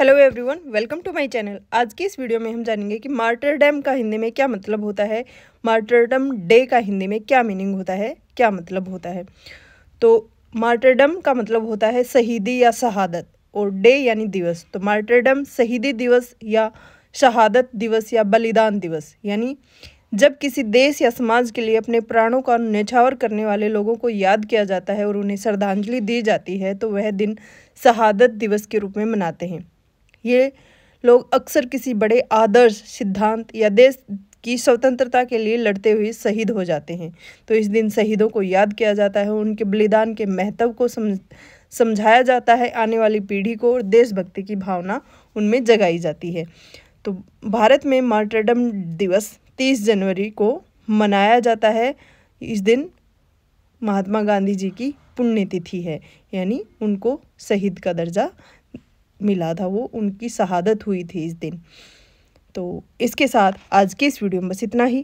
hello everyone welcome to my channel आज की इस वीडियो में हम जानेंगे कि मार्टरडम का हिंदी में क्या मतलब होता है मार्टरडम डे का हिंदी में क्या मीनिंग होता है क्या मतलब होता है तो मार्टरडम का मतलब होता है शहीदी या शहादत और डे यानी दिवस तो मार्टरडम शहीदी दिवस या शहादत दिवस या बलिदान दिवस यानी जब किसी देश या समाज के लिए अपने प्राणों का न्यछावर करने वाले लोगों को याद किया जाता है और उन्हें श्रद्धांजलि दी जाती है तो वह दिन शहादत दिवस के रूप में मनाते हैं ये लोग अक्सर किसी बड़े आदर्श सिद्धांत या देश की स्वतंत्रता के लिए लड़ते हुए शहीद हो जाते हैं तो इस दिन शहीदों को याद किया जाता है उनके बलिदान के महत्व को समझ समझाया जाता है आने वाली पीढ़ी को और देशभक्ति की भावना उनमें जगाई जाती है तो भारत में मार्टरडम दिवस 30 जनवरी को मनाया जाता है इस दिन महात्मा गांधी जी की पुण्यतिथि है यानी उनको शहीद का दर्जा मिला था वो उनकी शहादत हुई थी इस दिन तो इसके साथ आज के इस वीडियो में बस इतना ही